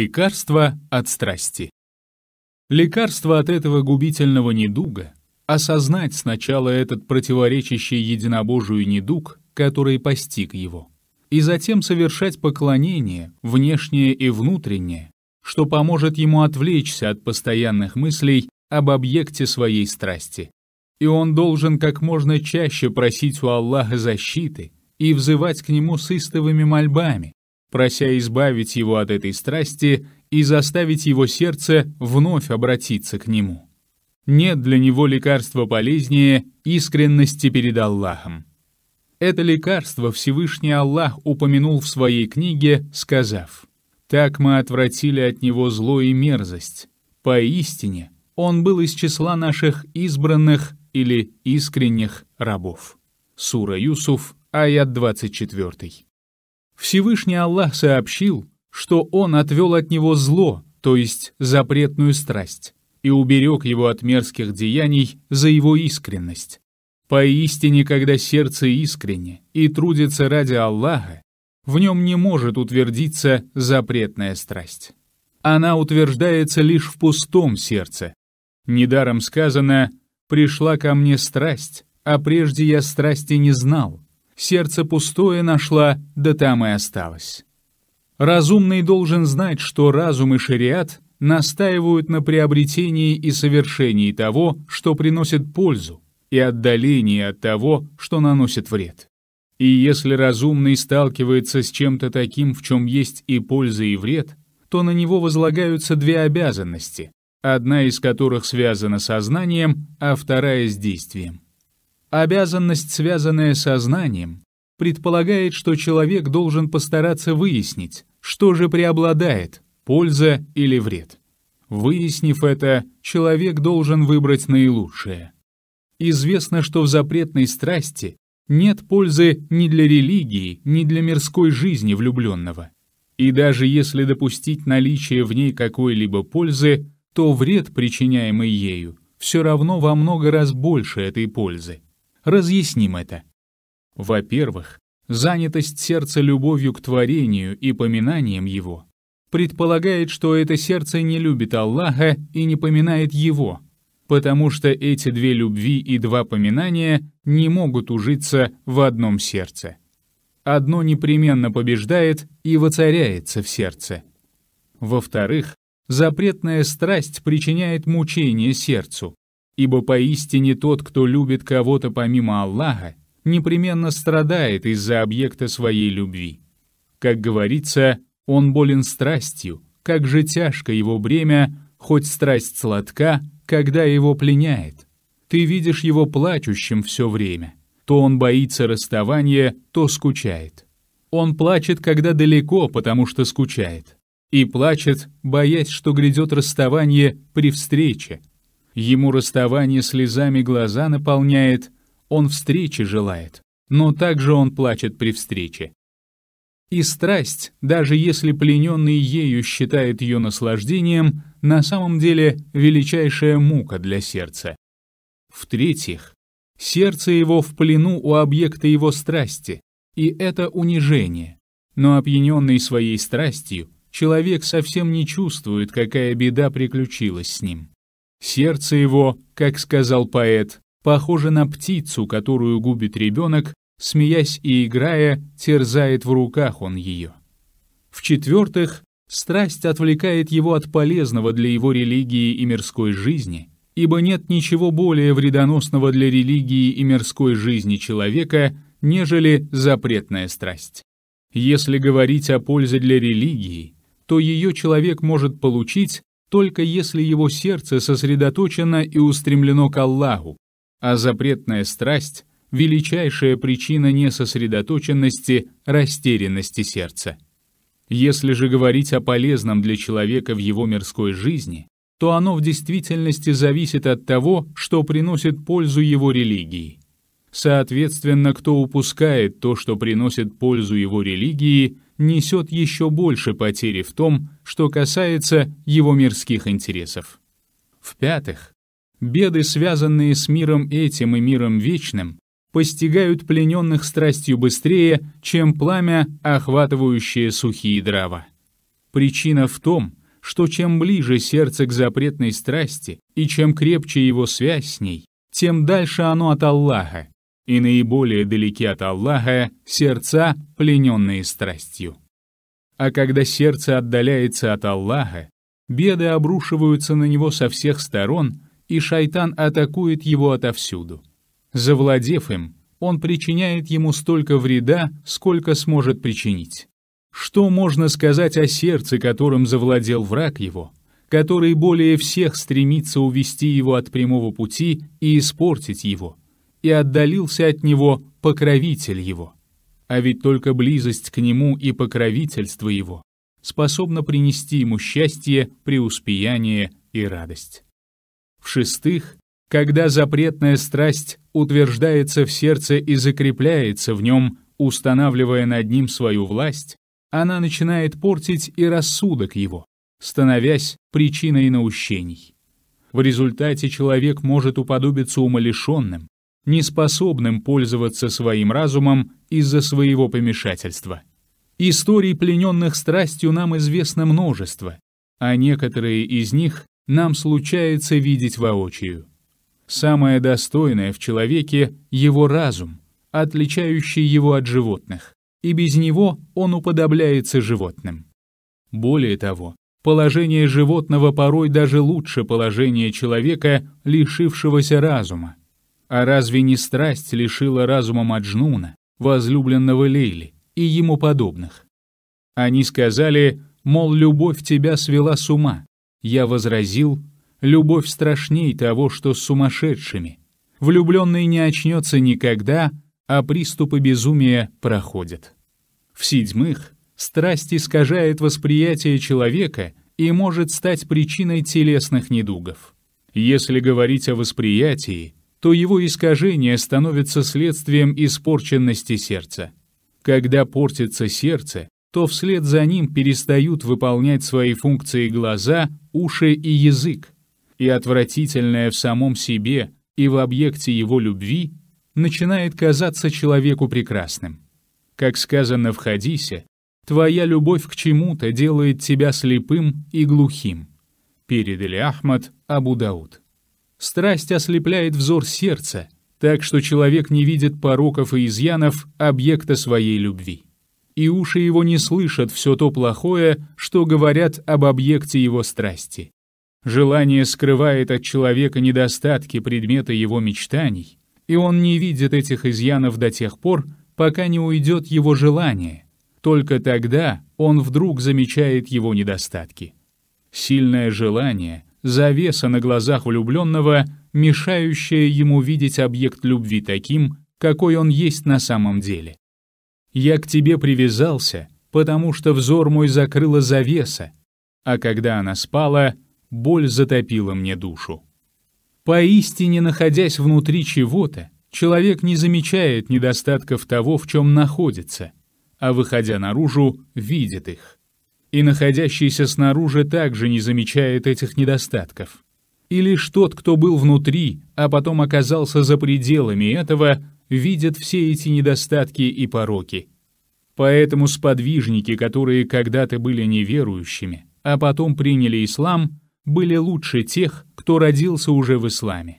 Лекарство от страсти. Лекарство от этого губительного недуга — осознать сначала этот противоречащий единобожию недуг, который постиг его, и затем совершать поклонение, внешнее и внутреннее, что поможет ему отвлечься от постоянных мыслей об объекте своей страсти. И он должен как можно чаще просить у Аллаха защиты и взывать к нему с истовыми мольбами, прося избавить его от этой страсти и заставить его сердце вновь обратиться к нему. Нет для него лекарства полезнее искренности перед Аллахом. Это лекарство Всевышний Аллах упомянул в своей книге, сказав, «Так мы отвратили от него зло и мерзость. Поистине, он был из числа наших избранных или искренних рабов». Сура Юсуф, аят 24. Всевышний Аллах сообщил, что Он отвел от него зло, то есть запретную страсть, и уберег его от мерзких деяний за его искренность. Поистине, когда сердце искренне и трудится ради Аллаха, в нем не может утвердиться запретная страсть. Она утверждается лишь в пустом сердце. Недаром сказано «пришла ко мне страсть, а прежде я страсти не знал» сердце пустое нашла, да там и осталась. Разумный должен знать, что разум и шариат настаивают на приобретении и совершении того, что приносит пользу, и отдалении от того, что наносит вред. И если разумный сталкивается с чем-то таким, в чем есть и польза, и вред, то на него возлагаются две обязанности, одна из которых связана со знанием, а вторая с действием. Обязанность, связанная со знанием, предполагает, что человек должен постараться выяснить, что же преобладает – польза или вред. Выяснив это, человек должен выбрать наилучшее. Известно, что в запретной страсти нет пользы ни для религии, ни для мирской жизни влюбленного. И даже если допустить наличие в ней какой-либо пользы, то вред, причиняемый ею, все равно во много раз больше этой пользы. Разъясним это. Во-первых, занятость сердца любовью к творению и поминанием его предполагает, что это сердце не любит Аллаха и не поминает его, потому что эти две любви и два поминания не могут ужиться в одном сердце. Одно непременно побеждает и воцаряется в сердце. Во-вторых, запретная страсть причиняет мучение сердцу, Ибо поистине тот, кто любит кого-то помимо Аллаха, непременно страдает из-за объекта своей любви. Как говорится, он болен страстью, как же тяжко его бремя, хоть страсть сладка, когда его пленяет. Ты видишь его плачущим все время. То он боится расставания, то скучает. Он плачет, когда далеко, потому что скучает. И плачет, боясь, что грядет расставание при встрече, Ему расставание слезами глаза наполняет, он встречи желает, но также он плачет при встрече. И страсть, даже если плененный ею считает ее наслаждением, на самом деле величайшая мука для сердца. В-третьих, сердце его в плену у объекта его страсти, и это унижение. Но опьяненный своей страстью, человек совсем не чувствует, какая беда приключилась с ним. Сердце его, как сказал поэт, похоже на птицу, которую губит ребенок, смеясь и играя, терзает в руках он ее. В-четвертых, страсть отвлекает его от полезного для его религии и мирской жизни, ибо нет ничего более вредоносного для религии и мирской жизни человека, нежели запретная страсть. Если говорить о пользе для религии, то ее человек может получить, только если его сердце сосредоточено и устремлено к Аллаху, а запретная страсть — величайшая причина несосредоточенности, растерянности сердца. Если же говорить о полезном для человека в его мирской жизни, то оно в действительности зависит от того, что приносит пользу его религии. Соответственно, кто упускает то, что приносит пользу его религии — несет еще больше потери в том, что касается его мирских интересов. В-пятых, беды, связанные с миром этим и миром вечным, постигают плененных страстью быстрее, чем пламя, охватывающее сухие дрова. Причина в том, что чем ближе сердце к запретной страсти и чем крепче его связь с ней, тем дальше оно от Аллаха, и наиболее далеки от Аллаха сердца, плененные страстью. А когда сердце отдаляется от Аллаха, беды обрушиваются на него со всех сторон, и шайтан атакует его отовсюду. Завладев им, он причиняет ему столько вреда, сколько сможет причинить. Что можно сказать о сердце, которым завладел враг его, который более всех стремится увести его от прямого пути и испортить его, и отдалился от него покровитель его. А ведь только близость к нему и покровительство его способно принести ему счастье, преуспеяние и радость. В-шестых, когда запретная страсть утверждается в сердце и закрепляется в нем, устанавливая над ним свою власть, она начинает портить и рассудок его, становясь причиной наущений. В результате человек может уподобиться умалишенным, неспособным пользоваться своим разумом из-за своего помешательства. Историй, плененных страстью, нам известно множество, а некоторые из них нам случается видеть воочию. Самое достойное в человеке — его разум, отличающий его от животных, и без него он уподобляется животным. Более того, положение животного порой даже лучше положения человека, лишившегося разума, а разве не страсть лишила разума Маджнуна, возлюбленного Лейли и ему подобных? Они сказали, мол, любовь тебя свела с ума. Я возразил, любовь страшней того, что с сумасшедшими. Влюбленный не очнется никогда, а приступы безумия проходят. В-седьмых, страсть искажает восприятие человека и может стать причиной телесных недугов. Если говорить о восприятии, то его искажение становится следствием испорченности сердца. Когда портится сердце, то вслед за ним перестают выполнять свои функции глаза, уши и язык, и отвратительное в самом себе и в объекте его любви начинает казаться человеку прекрасным. Как сказано в хадисе, «Твоя любовь к чему-то делает тебя слепым и глухим» передали Ахмад Абу Дауд. Страсть ослепляет взор сердца, так что человек не видит пороков и изъянов объекта своей любви. И уши его не слышат все то плохое, что говорят об объекте его страсти. Желание скрывает от человека недостатки предмета его мечтаний, и он не видит этих изъянов до тех пор, пока не уйдет его желание. Только тогда он вдруг замечает его недостатки. Сильное желание — завеса на глазах влюбленного, мешающая ему видеть объект любви таким, какой он есть на самом деле. «Я к тебе привязался, потому что взор мой закрыла завеса, а когда она спала, боль затопила мне душу». Поистине, находясь внутри чего-то, человек не замечает недостатков того, в чем находится, а, выходя наружу, видит их и находящийся снаружи также не замечает этих недостатков. Или лишь тот, кто был внутри, а потом оказался за пределами этого, видит все эти недостатки и пороки. Поэтому сподвижники, которые когда-то были неверующими, а потом приняли ислам, были лучше тех, кто родился уже в исламе.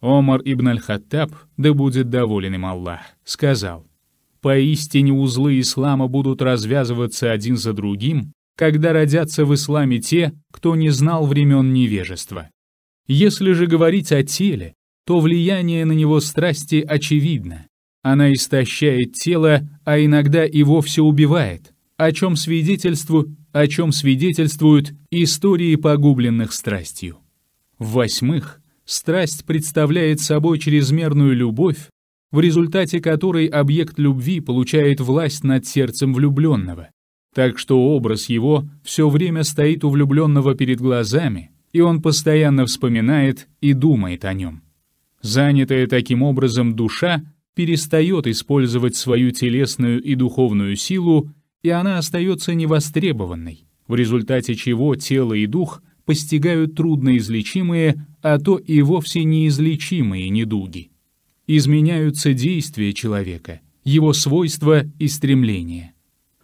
Омар ибн аль-Хаттаб, да будет доволен им Аллах, сказал, «Поистине узлы ислама будут развязываться один за другим, когда родятся в исламе те, кто не знал времен невежества. Если же говорить о теле, то влияние на него страсти очевидно. Она истощает тело, а иногда и вовсе убивает, о чем, свидетельству, о чем свидетельствуют истории погубленных страстью. В-восьмых, страсть представляет собой чрезмерную любовь, в результате которой объект любви получает власть над сердцем влюбленного так что образ его все время стоит у влюбленного перед глазами, и он постоянно вспоминает и думает о нем. Занятая таким образом душа перестает использовать свою телесную и духовную силу, и она остается невостребованной, в результате чего тело и дух постигают трудноизлечимые, а то и вовсе неизлечимые недуги. Изменяются действия человека, его свойства и стремления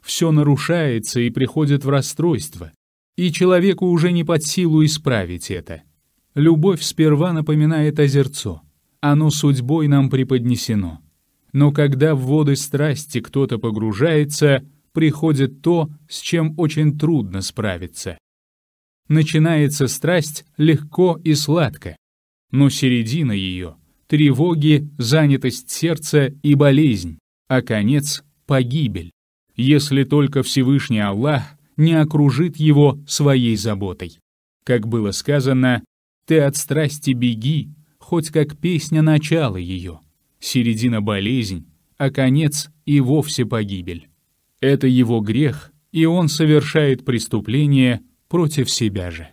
все нарушается и приходит в расстройство, и человеку уже не под силу исправить это. Любовь сперва напоминает озерцо, оно судьбой нам преподнесено. Но когда в воды страсти кто-то погружается, приходит то, с чем очень трудно справиться. Начинается страсть легко и сладко, но середина ее — тревоги, занятость сердца и болезнь, а конец — погибель если только Всевышний Аллах не окружит его своей заботой. Как было сказано, «Ты от страсти беги, хоть как песня начала ее, середина болезнь, а конец и вовсе погибель». Это его грех, и он совершает преступление против себя же.